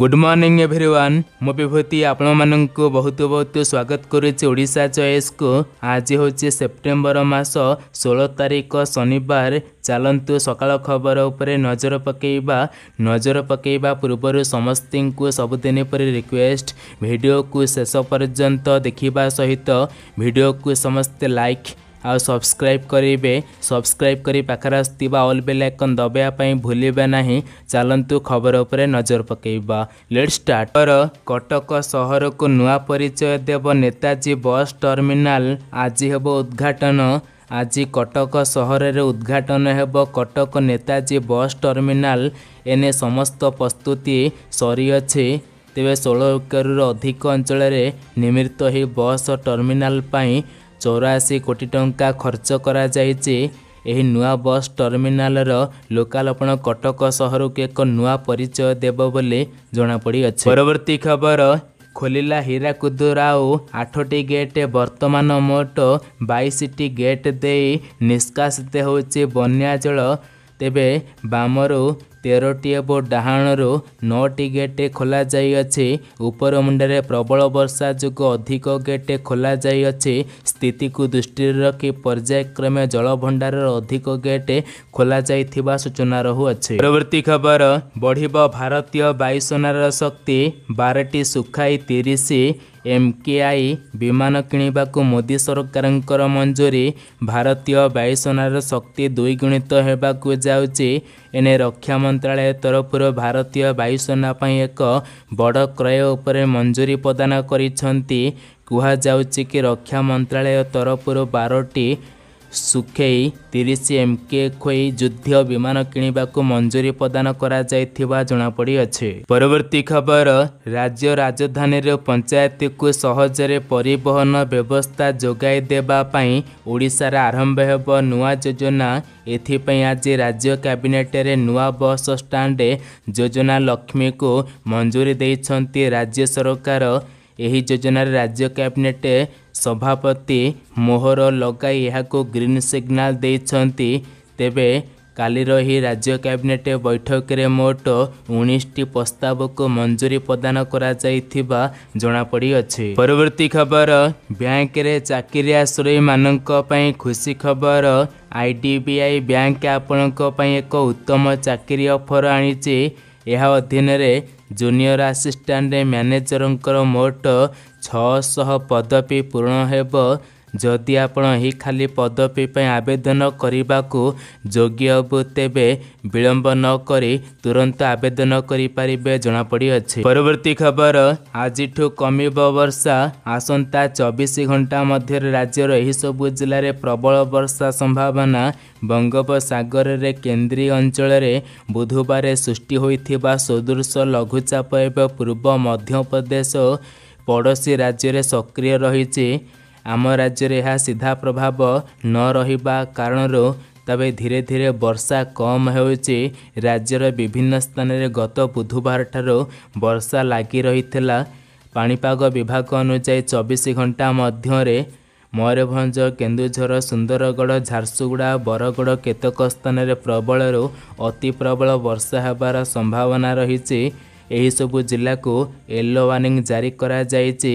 good morning every one ମୁଁ ବିଭୂତି ଆପଣମାନଙ୍କୁ ବହୁତ ବହୁତ ସ୍ୱାଗତ କରୁଛି ଓଡ଼ିଶା ଚଏସ୍କୁ ଆଜି ହେଉଛି ସେପ୍ଟେମ୍ବର ମାସ ଷୋହଳ ତାରିଖ ଶନିବାର ଚାଲନ୍ତୁ ସକାଳ ଖବର ଉପରେ ନଜର ପକାଇବା ନଜର ପକାଇବା ପୂର୍ବରୁ ସମସ୍ତଙ୍କୁ ସବୁଦିନ ପରି ରିକ୍ୱେଷ୍ଟ ଭିଡ଼ିଓକୁ ଶେଷ ପର୍ଯ୍ୟନ୍ତ ଦେଖିବା ସହିତ ଭିଡ଼ିଓକୁ ସମସ୍ତେ ଲାଇକ୍ ଆଉ ସବସ୍କ୍ରାଇବ୍ କରିବେ ସବସ୍କ୍ରାଇବ୍ କରି ପାଖରେ ଆସୁଥିବା ଅଲ୍ ବେଲ୍ ଆଇକନ୍ ଦବାଇବା ପାଇଁ ଭୁଲିବା ନାହିଁ ଚାଲନ୍ତୁ ଖବର ଉପରେ ନଜର ପକାଇବା ଲେଟ୍ ଷ୍ଟାର୍ଟ କଟକ ସହରକୁ ନୂଆ ପରିଚୟ ଦେବ ନେତାଜୀ ବସ୍ ଟର୍ମିନାଲ ଆଜି ହେବ ଉଦ୍ଘାଟନ ଆଜି କଟକ ସହରରେ ଉଦ୍ଘାଟନ ହେବ କଟକ ନେତାଜୀ ବସ୍ ଟର୍ମିନାଲ ଏନେ ସମସ୍ତ ପ୍ରସ୍ତୁତି ସରିଅଛି ତେବେ ଷୋହଳ ଏକରରୁ ଅଧିକ ଅଞ୍ଚଳରେ ନିର୍ମିତ ଏହି ବସ୍ ଟର୍ମିନାଲ ପାଇଁ ଚଉରାଅଶୀ କୋଟି ଟଙ୍କା ଖର୍ଚ୍ଚ କରାଯାଇଛି ଏହି ନୂଆ ବସ୍ ଟର୍ମିନାଲର ଲୋକାଲପଣ କଟକ ସହରକୁ ଏକ ନୂଆ ପରିଚୟ ଦେବ ବୋଲି ଜଣାପଡ଼ିଅଛି ପରବର୍ତ୍ତୀ ଖବର ଖୋଲିଲା ହୀରାକୁଦ ରାଓ ଆଠଟି ଗେଟ୍ ବର୍ତ୍ତମାନ ମୋଟ ବାଇଶଟି ଗେଟ୍ ଦେଇ ନିଷ୍କାସିତ ହେଉଛି ବନ୍ୟା ଜଳ ତେବେ ବାମରୁ ତେରଟି ଏବଂ ଡାହାଣରୁ ନଅଟି ଗେଟ୍ ଖୋଲାଯାଇଅଛି ଉପର ମୁଣ୍ଡରେ ପ୍ରବଳ ବର୍ଷା ଯୋଗୁଁ ଅଧିକ ଗେଟ୍ ଖୋଲାଯାଇଅଛି ସ୍ଥିତିକୁ ଦୃଷ୍ଟିରେ ରଖି ପର୍ଯ୍ୟାୟକ୍ରମେ ଜଳଭଣ୍ଡାରର ଅଧିକ ଗେଟ୍ ଖୋଲାଯାଇଥିବା ସୂଚନା ରହୁଅଛି ପରବର୍ତ୍ତୀ ଖବର ବଢ଼ିବ ଭାରତୀୟ ବାୟୁସେନାର ଶକ୍ତି ବାରଟି ସୁଖାଇ ତିରିଶ ଏମ୍କେଆଇ ବିମାନ କିଣିବାକୁ ମୋଦି ସରକାରଙ୍କର ମଞ୍ଜୁରୀ ଭାରତୀୟ ବାୟୁସେନାର ଶକ୍ତି ଦ୍ୱିଗୁଣିତ ହେବାକୁ ଯାଉଛି ଏଣେ ରକ୍ଷା ମନ୍ତ୍ରାଳୟ ତରଫରୁ ଭାରତୀୟ ବାୟୁସେନା ପାଇଁ ଏକ ବଡ଼ କ୍ରୟ ଉପରେ ମଞ୍ଜୁରୀ ପ୍ରଦାନ କରିଛନ୍ତି କୁହାଯାଉଛି କି ରକ୍ଷା ମନ୍ତ୍ରାଳୟ ତରଫରୁ ବାରଟି ସୁଖେଇ ତିରିଶ ଏମ୍ କେ ଖୋଇ ଯୁଦ୍ଧ ବିମାନ କିଣିବାକୁ ମଞ୍ଜୁରୀ ପ୍ରଦାନ କରାଯାଇଥିବା ଜଣାପଡ଼ିଅଛି ପରବର୍ତ୍ତୀ ଖବର ରାଜ୍ୟ ରାଜଧାନୀର ପଞ୍ଚାୟତକୁ ସହଜରେ ପରିବହନ ବ୍ୟବସ୍ଥା ଯୋଗାଇ ଦେବା ପାଇଁ ଓଡ଼ିଶାରେ ଆରମ୍ଭ ହେବ ନୂଆ ଯୋଜନା ଏଥିପାଇଁ ଆଜି ରାଜ୍ୟ କ୍ୟାବିନେଟରେ ନୂଆ ବସ୍ ଷ୍ଟାଣ୍ଡରେ ଯୋଜନା ଲକ୍ଷ୍ମୀକୁ ମଞ୍ଜୁରୀ ଦେଇଛନ୍ତି ରାଜ୍ୟ ସରକାର ଏହି ଯୋଜନାରେ ରାଜ୍ୟ କ୍ୟାବିନେଟ୍ ସଭାପତି ମୋହର ଲଗାଇ ଏହାକୁ ଗ୍ରୀନ୍ ସିଗ୍ନାଲ ଦେଇଛନ୍ତି ତେବେ କାଲିର ଏହି ରାଜ୍ୟ କ୍ୟାବିନେଟ୍ ବୈଠକରେ ମୋଟ ଉଣେଇଶଟି ପ୍ରସ୍ତାବକୁ ମଞ୍ଜୁରୀ ପ୍ରଦାନ କରାଯାଇଥିବା ଜଣାପଡ଼ିଅଛି ପରବର୍ତ୍ତୀ ଖବର ବ୍ୟାଙ୍କରେ ଚାକିରିଆ ଶ୍ରେୟୀମାନଙ୍କ ପାଇଁ ଖୁସି ଖବର I D B I bank ଆପଣଙ୍କ ପାଇଁ ଏକ ଉତ୍ତମ ଚାକିରି ଅଫର୍ ଆଣିଛି ଏହା ଅଧୀନରେ ଜୁନିୟର ଆସିଷ୍ଟାଣ୍ଟ ମ୍ୟାନେଜରଙ୍କର ମୋଟ ଛଅଶହ ପଦବୀ ପୂରଣ ହେବ ଯଦି ଆପଣ ଏହି ଖାଲି ପଦବୀ ପାଇଁ ଆବେଦନ କରିବାକୁ ଯୋଗ୍ୟ ତେବେ ବିଳମ୍ବ ନକରି ତୁରନ୍ତ ଆବେଦନ କରିପାରିବେ ଜଣାପଡ଼ିଅଛି ପରବର୍ତ୍ତୀ ଖବର ଆଜିଠୁ କମିବ ବର୍ଷା ଆସନ୍ତା ଚବିଶ ଘଣ୍ଟା ମଧ୍ୟରେ ରାଜ୍ୟର ଏହିସବୁ ଜିଲ୍ଲାରେ ପ୍ରବଳ ବର୍ଷା ସମ୍ଭାବନା ବଙ୍ଗୋପସାଗରରେ କେନ୍ଦ୍ରୀୟ ଅଞ୍ଚଳରେ ବୁଧବାର ସୃଷ୍ଟି ହୋଇଥିବା ସଦୃଶ ଲଘୁଚାପ ଏବେ ପୂର୍ବ ମଧ୍ୟପ୍ରଦେଶ ପଡ଼ୋଶୀ ରାଜ୍ୟରେ ସକ୍ରିୟ ରହିଛି ଆମ ରାଜ୍ୟରେ ଏହା ସିଧା ପ୍ରଭାବ ନ ରହିବା କାରଣରୁ ତେବେ ଧୀରେ ଧୀରେ ବର୍ଷା କମ୍ ହେଉଛି ରାଜ୍ୟର ବିଭିନ୍ନ ସ୍ଥାନରେ ଗତ ବୁଧବାର ଠାରୁ ବର୍ଷା ଲାଗି ରହିଥିଲା ପାଣିପାଗ ବିଭାଗ ଅନୁଯାୟୀ ଚବିଶ ଘଣ୍ଟା ମଧ୍ୟରେ ମୟୂରଭଞ୍ଜ କେନ୍ଦୁଝର ସୁନ୍ଦରଗଡ଼ ଝାରସୁଗୁଡ଼ା ବରଗଡ଼ କେତେକ ସ୍ଥାନରେ ପ୍ରବଳରୁ ଅତି ପ୍ରବଳ ବର୍ଷା ହେବାର ସମ୍ଭାବନା ରହିଛି ଏହିସବୁ ଜିଲ୍ଲାକୁ ୟେଲୋ ୱାର୍ଣ୍ଣିଂ ଜାରି କରାଯାଇଛି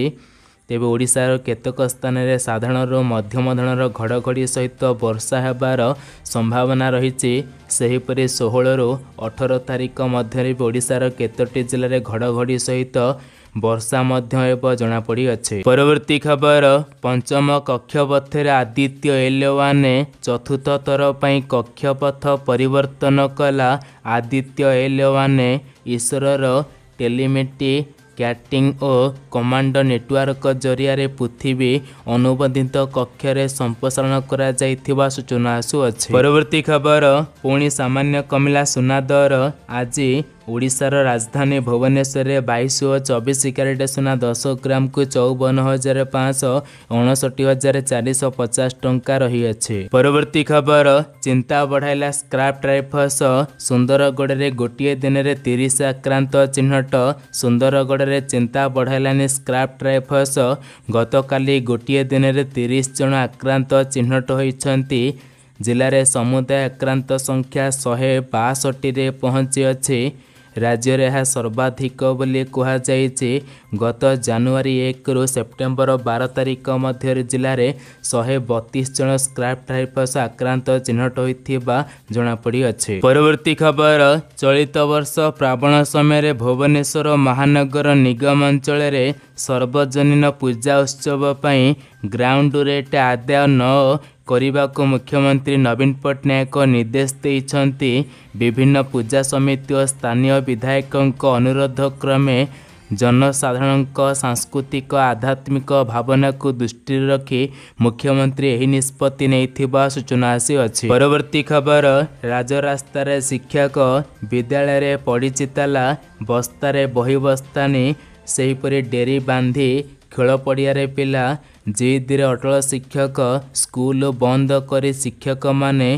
ତେବେ ଓଡ଼ିଶାର କେତେକ ସ୍ଥାନରେ ସାଧାରଣରୁ ମଧ୍ୟମ ଧରଣର ଘଡ଼ଘଡ଼ି ସହିତ ବର୍ଷା ହେବାର ସମ୍ଭାବନା ରହିଛି ସେହିପରି ଷୋହଳରୁ ଅଠର ତାରିଖ ମଧ୍ୟରେ ବି ଓଡ଼ିଶାର କେତୋଟି ଜିଲ୍ଲାରେ ଘଡ଼ଘଡ଼ି ସହିତ ବର୍ଷା ମଧ୍ୟ ହେବ ଜଣାପଡ଼ିଅଛି ପରବର୍ତ୍ତୀ ଖବର ପଞ୍ଚମ କକ୍ଷପଥରେ ଆଦିତ୍ୟ ଏଲ୍ ଓ୍ୱାନେ ଚତୁର୍ଥ ଥର ପାଇଁ କକ୍ଷପଥ ପରିବର୍ତ୍ତନ କଲା ଆଦିତ୍ୟ ଏଲ୍ ଓ୍ୱାନେ ଇସ୍ରୋର ଟେଲିମେଟି କ୍ୟାଟିଂ ଓ କମାଣ୍ଡ ନେଟୱାର୍କ ଜରିଆରେ ପୃଥିବୀ ଅନୁବନ୍ଧିତ କକ୍ଷରେ ସମ୍ପ୍ରସାରଣ କରାଯାଇଥିବା ସୂଚନା ଆସୁଅଛି ପରବର୍ତ୍ତୀ ଖବର ପୁଣି ସାମାନ୍ୟ କମିଲା ସୁନା ଦର ଆଜି ଓଡ଼ିଶାର ରାଜଧାନୀ ଭୁବନେଶ୍ୱରରେ ବାଇଶ ଓ ଚବିଶ କ୍ୟାରେଟ୍ ସୁନା ଦଶ ଗ୍ରାମକୁ ଚଉବନ ହଜାର ପାଞ୍ଚଶହ ଅଣଷଠି ହଜାର ଚାରିଶହ ପଚାଶ ଟଙ୍କା ରହିଅଛି ପରବର୍ତ୍ତୀ ଖବର ଚିନ୍ତା ବଢ଼ାଇଲା ସ୍କ୍ରାପ୍ ଟ୍ରାଇଫର୍ସ ସୁନ୍ଦରଗଡ଼ରେ ଗୋଟିଏ ଦିନରେ ତିରିଶ ଆକ୍ରାନ୍ତ ଚିହ୍ନଟ ସୁନ୍ଦରଗଡ଼ରେ ଚିନ୍ତା ବଢ଼ାଇଲାନି ସ୍କ୍ରାପ୍ ଟ୍ରାଇଫର୍ସ ଗତକାଲି ଗୋଟିଏ ଦିନରେ ତିରିଶ ଜଣ ଆକ୍ରାନ୍ତ ଚିହ୍ନଟ ହୋଇଛନ୍ତି ଜିଲ୍ଲାରେ ସମୁଦାୟ ଆକ୍ରାନ୍ତ ସଂଖ୍ୟା ଶହେ ବାଷଠିରେ ପହଞ୍ଚିଅଛି ରାଜ୍ୟରେ ଏହା ସର୍ବାଧିକ ବୋଲି କୁହାଯାଇଛି ଗତ ଜାନୁଆରୀ ଏକରୁ ସେପ୍ଟେମ୍ବର ବାର ତାରିଖ ମଧ୍ୟରେ ଜିଲ୍ଲାରେ ଶହେ ବତିଶ ଜଣ ସ୍କ୍ରାପ୍ ଟାଇଫସ୍ ଆକ୍ରାନ୍ତ ଚିହ୍ନଟ ହୋଇଥିବା ଜଣାପଡ଼ିଅଛି ପରବର୍ତ୍ତୀ ଖବର ଚଳିତ ବର୍ଷ ପ୍ରାବଣ ସମୟରେ ଭୁବନେଶ୍ୱର ମହାନଗର ନିଗମ ଅଞ୍ଚଳରେ ସର୍ବଜନୀନ ପୂଜା ଉତ୍ସବ ପାଇଁ ଗ୍ରାଉଣ୍ଡ ରେଟ୍ ଆଦାୟ ନ କରିବାକୁ ମୁଖ୍ୟମନ୍ତ୍ରୀ ନବୀନ ପଟ୍ଟନାୟକ ନିର୍ଦ୍ଦେଶ ଦେଇଛନ୍ତି ବିଭିନ୍ନ ପୂଜା ସମିତି ଓ ସ୍ଥାନୀୟ ବିଧାୟକଙ୍କ ଅନୁରୋଧ କ୍ରମେ ଜନସାଧାରଣଙ୍କ ସାଂସ୍କୃତିକ ଆଧ୍ୟାତ୍ମିକ ଭାବନାକୁ ଦୃଷ୍ଟିରେ ରଖି ମୁଖ୍ୟମନ୍ତ୍ରୀ ଏହି ନିଷ୍ପତ୍ତି ନେଇଥିବା ସୂଚନା ଆସିଅଛି ପରବର୍ତ୍ତୀ ଖବର ରାଜରାସ୍ତାରେ ଶିକ୍ଷକ ବିଦ୍ୟାଳୟରେ ପଡ଼ିଛି ତାଲା ବସ୍ତାରେ ବହି ବସ୍ତାନି ସେହିପରି ଡେରି ବାନ୍ଧି ଖେଳ ପଡ଼ିଆରେ ପିଲା ଜିଦିର ଅଟଳ ଶିକ୍ଷକ ସ୍କୁଲ ବନ୍ଦ କରି ଶିକ୍ଷକମାନେ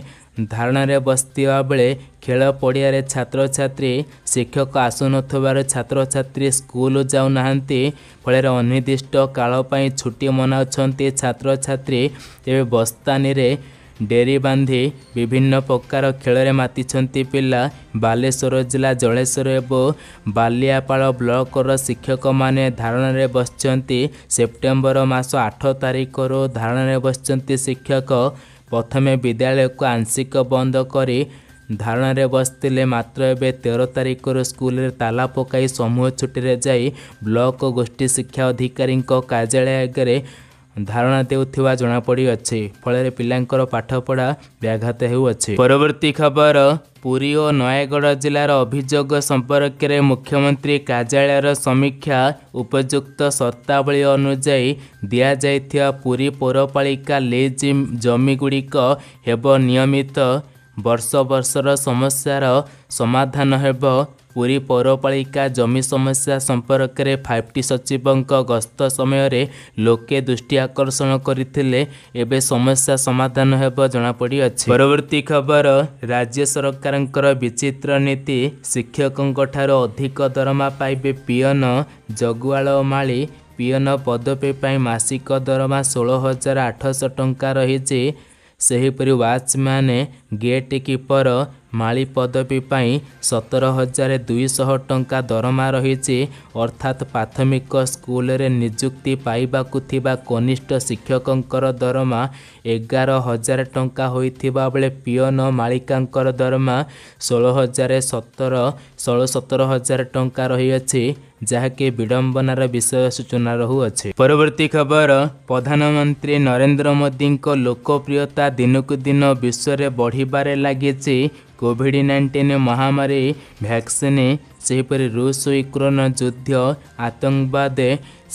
ଧାରଣାରେ ବସିଥିବା ବେଳେ ଖେଳ ପଡ଼ିଆରେ ଛାତ୍ରଛାତ୍ରୀ ଶିକ୍ଷକ ଆସୁନଥିବାରୁ ଛାତ୍ରଛାତ୍ରୀ ସ୍କୁଲ ଯାଉନାହାନ୍ତି ଫଳରେ ଅନିର୍ଦ୍ଦିଷ୍ଟ କାଳ ପାଇଁ ଛୁଟି ମନାଉଛନ୍ତି ଛାତ୍ରଛାତ୍ରୀ ତେବେ ବସ୍ତାନୀରେ ଡେରି ବାନ୍ଧି ବିଭିନ୍ନ ପ୍ରକାର ଖେଳରେ ମାତିଛନ୍ତି ପିଲା ବାଲେଶ୍ୱର ଜିଲ୍ଲା ଜଳେଶ୍ୱର ଏବଂ ବାଲିଆପାଳ ବ୍ଲକର ଶିକ୍ଷକମାନେ ଧାରଣାରେ ବସିଛନ୍ତି ସେପ୍ଟେମ୍ବର ମାସ ଆଠ ତାରିଖରୁ ଧାରଣାରେ ବସିଛନ୍ତି ଶିକ୍ଷକ ପ୍ରଥମେ ବିଦ୍ୟାଳୟକୁ ଆଂଶିକ ବନ୍ଦ କରି ଧାରଣାରେ ବସିଥିଲେ ମାତ୍ର ଏବେ ତେର ତାରିଖରୁ ସ୍କୁଲରେ ତାଲା ପକାଇ ସମୂହ ଛୁଟିରେ ଯାଇ ବ୍ଲକ ଗୋଷ୍ଠୀ ଶିକ୍ଷା ଅଧିକାରୀଙ୍କ କାର୍ଯ୍ୟାଳୟ ଆଗରେ ଧାରଣା ଦେଉଥିବା ଜଣାପଡ଼ିଅଛି ଫଳରେ ପିଲାଙ୍କର ପାଠପଢ଼ା ବ୍ୟାଘାତ ହେଉଅଛି ପରବର୍ତ୍ତୀ ଖବର ପୁରୀ ଓ ନୟାଗଡ଼ ଜିଲ୍ଲାର ଅଭିଯୋଗ ସମ୍ପର୍କରେ ମୁଖ୍ୟମନ୍ତ୍ରୀ କାର୍ଯ୍ୟାଳୟର ସମୀକ୍ଷା ଉପଯୁକ୍ତ ସର୍ତ୍ତାବଳୀ ଅନୁଯାୟୀ ଦିଆଯାଇଥିବା ପୁରୀ ପୌରପାଳିକା ଲିଜ୍ ଜମିଗୁଡ଼ିକ ହେବ ନିୟମିତ ବର୍ଷ ବର୍ଷର ସମସ୍ୟାର ସମାଧାନ ହେବ ପୁରୀ ପୌରପାଳିକା ଜମି ସମସ୍ୟା ସମ୍ପର୍କରେ ଫାଇଭ୍ ଟି ସଚିବଙ୍କ ଗସ୍ତ ସମୟରେ ଲୋକେ ଦୃଷ୍ଟି ଆକର୍ଷଣ କରିଥିଲେ ଏବେ ସମସ୍ୟା ସମାଧାନ ହେବ ଜଣାପଡ଼ିଅଛି ପରବର୍ତ୍ତୀ ଖବର ରାଜ୍ୟ ସରକାରଙ୍କର ବିଚିତ୍ର ନୀତି ଶିକ୍ଷକଙ୍କଠାରୁ ଅଧିକ ଦରମା ପାଇବେ ପିଅନ ଜଗୁଆଳ ମାଳି ପିଅନ ପଦବୀ ପାଇଁ ମାସିକ ଦରମା ଷୋହଳ ହଜାର ଆଠଶହ ଟଙ୍କା ରହିଛି ସେହିପରି ୱାଚ୍ମ୍ୟାନ୍ ଗେଟ୍ କିପର ମାଳି ପଦବୀ ପାଇଁ ସତର ହଜାର ଦୁଇଶହ ଟଙ୍କା ଦରମା ରହିଛି ଅର୍ଥାତ୍ ପ୍ରାଥମିକ ସ୍କୁଲରେ ନିଯୁକ୍ତି ପାଇବାକୁ ଥିବା କନିଷ୍ଠ ଶିକ୍ଷକଙ୍କର ଦରମା ଏଗାର ହଜାର ଟଙ୍କା ହୋଇଥିବା ବେଳେ ପିଅନ ମାଳିକାଙ୍କର ଦରମା ଷୋହଳ ହଜାର ସତର ଷୋହଳ ସତର ହଜାର ଟଙ୍କା ରହିଅଛି ଯାହାକି ବିଡ଼ମ୍ବନାର ବିଷୟ ସୂଚନା ରହୁଅଛି ପରବର୍ତ୍ତୀ ଖବର ପ୍ରଧାନମନ୍ତ୍ରୀ ନରେନ୍ଦ୍ର ମୋଦିଙ୍କ ଲୋକପ୍ରିୟତା ଦିନକୁ ଦିନ ବିଶ୍ୱରେ ବଢ଼ିବାରେ ଲାଗିଛି କୋଭିଡ଼ ନାଇଣ୍ଟିନ୍ ମହାମାରୀ ଭ୍ୟାକ୍ସିନ୍ ସେହିପରି ରୁଷ ୟୁକ୍ରେନ ଯୁଦ୍ଧ ଆତଙ୍କବାଦ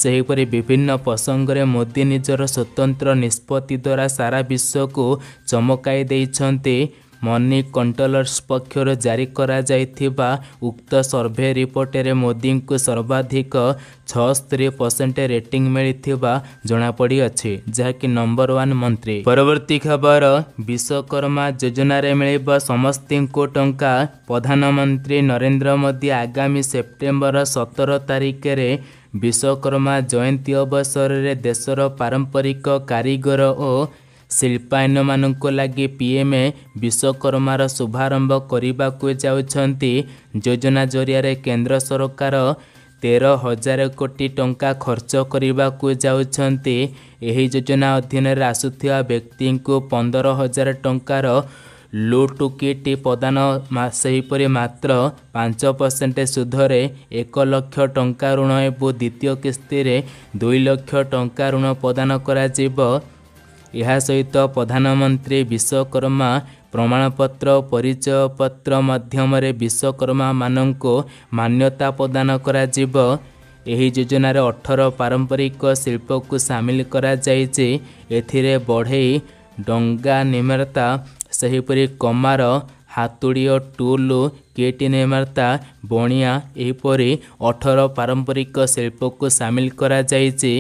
ସେହିପରି ବିଭିନ୍ନ ପ୍ରସଙ୍ଗରେ ମୋଦି ନିଜର ସ୍ୱତନ୍ତ୍ର ନିଷ୍ପତ୍ତି ଦ୍ୱାରା ସାରା ବିଶ୍ୱକୁ ଚମକାଇ ଦେଇଛନ୍ତି ମନି କଣ୍ଟ୍ରୋଲର୍ସ ପକ୍ଷରୁ ଜାରି କରାଯାଇଥିବା ଉକ୍ତ ସର୍ଭେ ରିପୋର୍ଟରେ ମୋଦିଙ୍କୁ ସର୍ବାଧିକ ଛଅସ୍ତରୀ ପରସେଣ୍ଟ ରେଟିଂ ମିଳିଥିବା ଜଣାପଡ଼ିଅଛି ଯାହାକି ନମ୍ବର ୱାନ୍ ମନ୍ତ୍ରୀ ପରବର୍ତ୍ତୀ ଖବର ବିଶ୍ୱକର୍ମା ଯୋଜନାରେ ମିଳିବ ସମସ୍ତଙ୍କୁ ଟଙ୍କା ପ୍ରଧାନମନ୍ତ୍ରୀ ନରେନ୍ଦ୍ର ମୋଦି ଆଗାମୀ ସେପ୍ଟେମ୍ବର ସତର ତାରିଖରେ ବିଶ୍ୱକର୍ମା ଜୟନ୍ତୀ ଅବସରରେ ଦେଶର ପାରମ୍ପରିକ କାରିଗର ଓ ଶିଳ୍ପାୟନମାନଙ୍କୁ ଲାଗି ପି ଏମ୍ ଏ ବିଶ୍ୱକର୍ମାର ଶୁଭାରମ୍ଭ କରିବାକୁ ଯାଉଛନ୍ତି ଯୋଜନା ଜରିଆରେ କେନ୍ଦ୍ର ସରକାର ତେର ହଜାର କୋଟି ଟଙ୍କା ଖର୍ଚ୍ଚ କରିବାକୁ ଯାଉଛନ୍ତି ଏହି ଯୋଜନା ଅଧୀନରେ ଆସୁଥିବା ବ୍ୟକ୍ତିଙ୍କୁ ପନ୍ଦର ହଜାର ଟଙ୍କାର ଟୁ କିଟ୍ ପ୍ରଦାନ ସେହିପରି ମାତ୍ର ପାଞ୍ଚ ପରସେଣ୍ଟ ସୁଧରେ ଏକ ଲକ୍ଷ ଟଙ୍କା ଋଣ ଏବଂ ଦ୍ୱିତୀୟ କିସ୍ତିରେ ଦୁଇ ଲକ୍ଷ ଟଙ୍କା ଋଣ ପ୍ରଦାନ କରାଯିବ ଏହା ସହିତ ପ୍ରଧାନମନ୍ତ୍ରୀ ବିଶ୍ୱକର୍ମା ପ୍ରମାଣପତ୍ର ପରିଚୟ ପତ୍ର ମାଧ୍ୟମରେ ମାନଙ୍କୁ ମାନ୍ୟତା ପ୍ରଦାନ କରାଯିବ ଏହି ଯୋଜନାରେ ଅଠର ପାରମ୍ପରିକ ଶିଳ୍ପକୁ ସାମିଲ କରାଯାଇଛି ଏଥିରେ ବଢ଼େଇ ଡଙ୍ଗା ନିର୍ମାତା ସେହିପରି କମାର ହାତୁଡ଼ିଓ ଟୁଲ କିଟ୍ ନିର୍ମାତା ବଣିଆ ଏହିପରି ଅଠର ପାରମ୍ପରିକ ଶିଳ୍ପକୁ ସାମିଲ କରାଯାଇଛି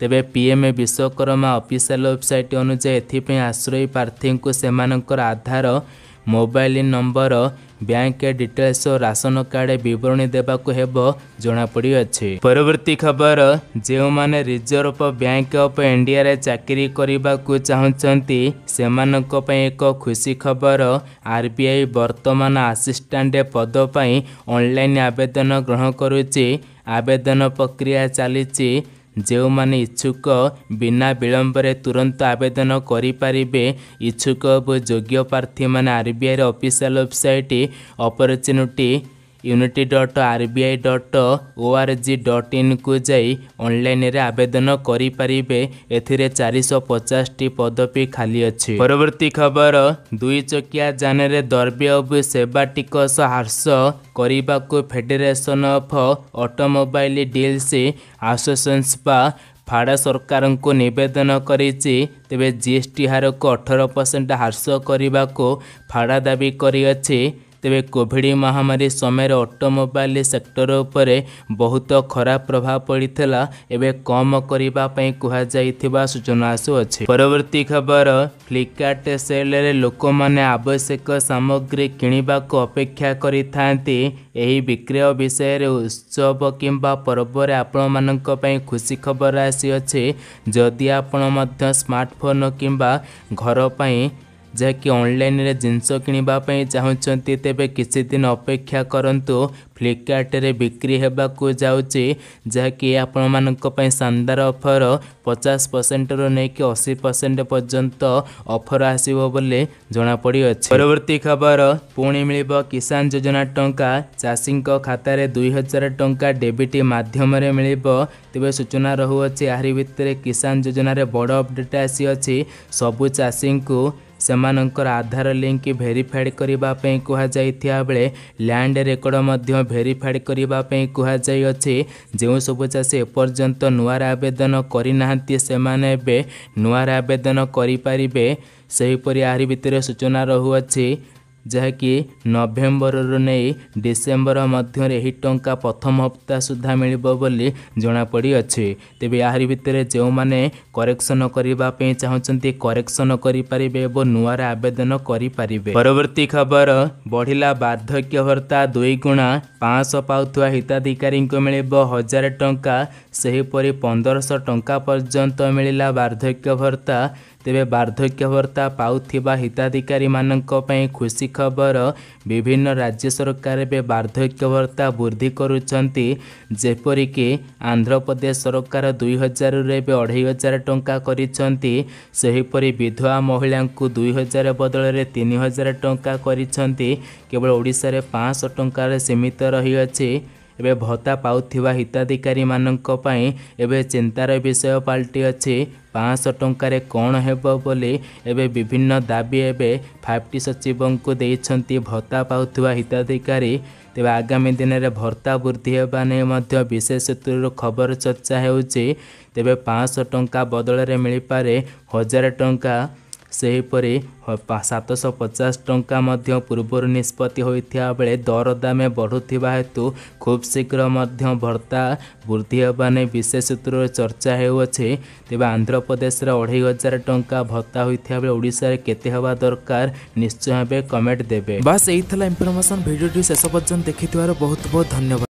ତେବେ ପିଏମ୍ ବିଶ୍ୱକର୍ମା ଅଫିସିଆଲ ୱେବସାଇଟ୍ ଅନୁଯାୟୀ ଏଥିପାଇଁ ଆଶ୍ରୟୀ ପ୍ରାର୍ଥୀଙ୍କୁ ସେମାନଙ୍କର Aadhaar mobile number bank details ଓ ରାସନ କାର୍ଡ ବିବରଣୀ ଦେବାକୁ ହେବ ଜଣାପଡ଼ିଅଛି ପରବର୍ତ୍ତୀ ଖବର ଯେଉଁମାନେ ରିଜର୍ଭ ବ୍ୟାଙ୍କ ଅଫ୍ ଇଣ୍ଡିଆରେ ଚାକିରି କରିବାକୁ ଚାହୁଁଛନ୍ତି ସେମାନଙ୍କ ପାଇଁ ଏକ ଖୁସି ଖବର ଆର୍ବିଆଇ ବର୍ତ୍ତମାନ ଆସିଷ୍ଟାଣ୍ଟ ପଦ ପାଇଁ ଅନଲାଇନ୍ ଆବେଦନ ଗ୍ରହଣ କରୁଛି ଆବେଦନ ପ୍ରକ୍ରିୟା ଚାଲିଛି ଯେଉଁମାନେ ଇଚ୍ଛୁକ ବିନା ବିଳମ୍ବରେ ତୁରନ୍ତ ଆବେଦନ କରିପାରିବେ ଇଚ୍ଛୁକ ଏବଂ ଯୋଗ୍ୟ ପ୍ରାର୍ଥୀମାନେ ଆର୍ବିଆଇର official website opportunity unity dot R B I dot O R G dot ଇନ୍କୁ ଯାଇ ଅନ୍ଲାଇନ୍ରେ ଆବେଦନ କରିପାରିବେ ଏଥିରେ ଚାରିଶହ ପଚାଶଟି ପଦବୀ ଖାଲି ଅଛି ପରବର୍ତ୍ତୀ ଖବର ଦୁଇ ଚକିଆ ଯାନରେ ଦ୍ରବ୍ୟ ଓ ସେବା ଟିକସ ହ୍ରାସ କରିବାକୁ federation of automobile deals associations ବା ଫାଡ଼ା ସରକାରଙ୍କୁ ନିବେଦନ କରିଛି ତେବେ ଜିଏସ୍ଟି ହାରକୁ ଅଠର ପରସେଣ୍ଟ ହ୍ରାସ କରିବାକୁ ଫାଡ଼ା ଦାବି କରିଅଛି ତେବେ କୋଭିଡ଼ ମହାମାରୀ ସମୟରେ ଅଟୋମୋବାଇଲ ସେକ୍ଟର ଉପରେ ବହୁତ ଖରାପ ପ୍ରଭାବ ପଡ଼ିଥିଲା ଏବେ କମ କରିବା ପାଇଁ କୁହାଯାଇଥିବା ସୂଚନା ଆସୁଅଛି ପରବର୍ତ୍ତୀ ଖବର ଫ୍ଲିପକାର୍ଟ ସେଲ୍ରେ ଲୋକମାନେ ଆବଶ୍ୟକ ସାମଗ୍ରୀ କିଣିବାକୁ ଅପେକ୍ଷା କରିଥାନ୍ତି ଏହି ବିକ୍ରୟ ବିଷୟରେ ଉତ୍ସବ କିମ୍ବା ପର୍ବରେ ଆପଣମାନଙ୍କ ପାଇଁ ଖୁସି ଖବର ଆସିଅଛି ଯଦି ଆପଣ ମଧ୍ୟ ସ୍ମାର୍ଟଫୋନ୍ କିମ୍ବା ଘର ପାଇଁ ଯାହାକି ଅନଲାଇନ୍ରେ ଜିନିଷ କିଣିବା ପାଇଁ ଚାହୁଁଛନ୍ତି ତେବେ କିଛି ଦିନ ଅପେକ୍ଷା କରନ୍ତୁ ଫ୍ଲିପକାର୍ଟରେ ବିକ୍ରି ହେବାକୁ ଯାଉଛି ଯାହାକି ଆପଣମାନଙ୍କ ପାଇଁ ଶାନଦାର ଅଫର ପଚାଶ ପରସେଣ୍ଟରୁ ନେଇକି ଅଶୀ ପରସେଣ୍ଟ ପର୍ଯ୍ୟନ୍ତ ଅଫର ଆସିବ ବୋଲି ଜଣାପଡ଼ିଅଛି ପରବର୍ତ୍ତୀ ଖବର ପୁଣି ମିଳିବ କିଷାନ ଯୋଜନା ଟଙ୍କା ଚାଷୀଙ୍କ ଖାତାରେ ଦୁଇ ହଜାର ଟଙ୍କା ଡେବିଟ୍ ମାଧ୍ୟମରେ ମିଳିବ ତେବେ ସୂଚନା ରହୁଅଛି ଆହୁରି ଭିତରେ କିଷାନ ଯୋଜନାରେ ବଡ଼ ଅପଡେଟ୍ ଆସିଅଛି ସବୁ ଚାଷୀଙ୍କୁ ସେମାନଙ୍କର ଆଧାର ଲିଙ୍କ୍ ଭେରିଫାଏଡ୍ କରିବା ପାଇଁ କୁହାଯାଇଥିବା ବେଳେ ଲ୍ୟାଣ୍ଡ ରେକର୍ଡ ମଧ୍ୟ ଭେରିଫାଏଡ୍ କରିବା ପାଇଁ କୁହାଯାଇଅଛି ଯେଉଁ ସବୁ ଚାଷୀ ଏପର୍ଯ୍ୟନ୍ତ ନୂଆର ଆବେଦନ କରିନାହାନ୍ତି ସେମାନେ ଏବେ ନୂଆର ଆବେଦନ କରିପାରିବେ ସେହିପରି ଆହୁରି ଭିତରେ ସୂଚନା ରହୁଅଛି ଯାହାକି ନଭେମ୍ବରରୁ ନେଇ ଡିସେମ୍ବର ମଧ୍ୟରେ ଏହି ଟଙ୍କା ପ୍ରଥମ ହପ୍ତା ସୁଦ୍ଧା ମିଳିବ ବୋଲି ଜଣାପଡ଼ିଅଛି ତେବେ ଏହାରି ଭିତରେ ଯେଉଁମାନେ କରେକ୍ସନ କରିବା ପାଇଁ ଚାହୁଁଛନ୍ତି କରେକ୍ସନ କରିପାରିବେ ଏବଂ ନୂଆରେ ଆବେଦନ କରିପାରିବେ ପରବର୍ତ୍ତୀ ଖବର ବଢ଼ିଲା ବାର୍ଦ୍ଧକ୍ୟ ଭତ୍ତା ଦୁଇ ଗୁଣା ପାଞ୍ଚଶହ ପାଉଥିବା ହିତାଧିକାରୀଙ୍କୁ ମିଳିବ ହଜାରେ ଟଙ୍କା ସେହିପରି ପନ୍ଦରଶହ ଟଙ୍କା ପର୍ଯ୍ୟନ୍ତ ମିଳିଲା ବାର୍ଦ୍ଧକ୍ୟ ଭତ୍ତା ତେବେ ବାର୍ଦ୍ଧକ୍ୟ ଭତ୍ତା ପାଉଥିବା ହିତାଧିକାରୀମାନଙ୍କ ପାଇଁ ଖୁସି ଖବର ବିଭିନ୍ନ ରାଜ୍ୟ ସରକାର ଏବେ ବାର୍ଦ୍ଧକ୍ୟ ଭତ୍ତା ବୃଦ୍ଧି କରୁଛନ୍ତି ଯେପରିକି ଆନ୍ଧ୍ରପ୍ରଦେଶ ସରକାର ଦୁଇ ହଜାରରୁ ଏବେ ଅଢ଼େଇ ହଜାର ଟଙ୍କା କରିଛନ୍ତି ସେହିପରି ବିଧବା ମହିଳାଙ୍କୁ ଦୁଇ ହଜାର ବଦଳରେ ତିନି ହଜାର ଟଙ୍କା କରିଛନ୍ତି କେବଳ ଓଡ଼ିଶାରେ ପାଞ୍ଚଶହ ଟଙ୍କାରେ ସୀମିତ ରହିଅଛି ଏବେ ଭତ୍ତା ପାଉଥିବା ହିତାଧିକାରୀମାନଙ୍କ ପାଇଁ ଏବେ ଚିନ୍ତାର ବିଷୟ ପାଲଟିଅଛି ପାଞ୍ଚଶହ ଟଙ୍କାରେ କ'ଣ ହେବ ବୋଲି ଏବେ ବିଭିନ୍ନ ଦାବି ଏବେ ଫାଇଭ୍ ଟି ସଚିବଙ୍କୁ ଦେଇଛନ୍ତି ଭତ୍ତା ପାଉଥିବା ହିତାଧିକାରୀ ତେବେ ଆଗାମୀ ଦିନରେ ଭତ୍ତା ବୃଦ୍ଧି ହେବା ନେଇ ମଧ୍ୟ ବିଶେଷ ସୂତ୍ରରୁ ଖବର ଚର୍ଚ୍ଚା ହେଉଛି ତେବେ ପାଞ୍ଚଶହ ଟଙ୍କା ବଦଳରେ ମିଳିପାରେ ହଜାରେ ଟଙ୍କା ସେହିପରି ସାତଶହ ପଚାଶ ଟଙ୍କା ମଧ୍ୟ ପୂର୍ବରୁ ନିଷ୍ପତ୍ତି ହୋଇଥିବା ବେଳେ ଦରଦାମେ ବଢ଼ୁଥିବା ହେତୁ ଖୁବ୍ ଶୀଘ୍ର ମଧ୍ୟ ଭତ୍ତା ବୃଦ୍ଧି ହେବା ନେଇ ବିଶେଷ ସୂତ୍ରରେ ଚର୍ଚ୍ଚା ହେଉଅଛି ତେବେ ଆନ୍ଧ୍ରପ୍ରଦେଶରେ ଅଢ଼େଇ ହଜାର ଟଙ୍କା ଭତ୍ତା ହୋଇଥିବା ବେଳେ ଓଡ଼ିଶାରେ କେତେ ହେବା ଦରକାର ନିଶ୍ଚୟ ଭାବେ କମେଣ୍ଟ ଦେବେ ବାସ୍ ଏଇ ଥିଲା ଇନଫର୍ମେସନ୍ ଭିଡ଼ିଓଟି ଶେଷ ପର୍ଯ୍ୟନ୍ତ ଦେଖିଥିବାରୁ ବହୁତ ବହୁତ ଧନ୍ୟବାଦ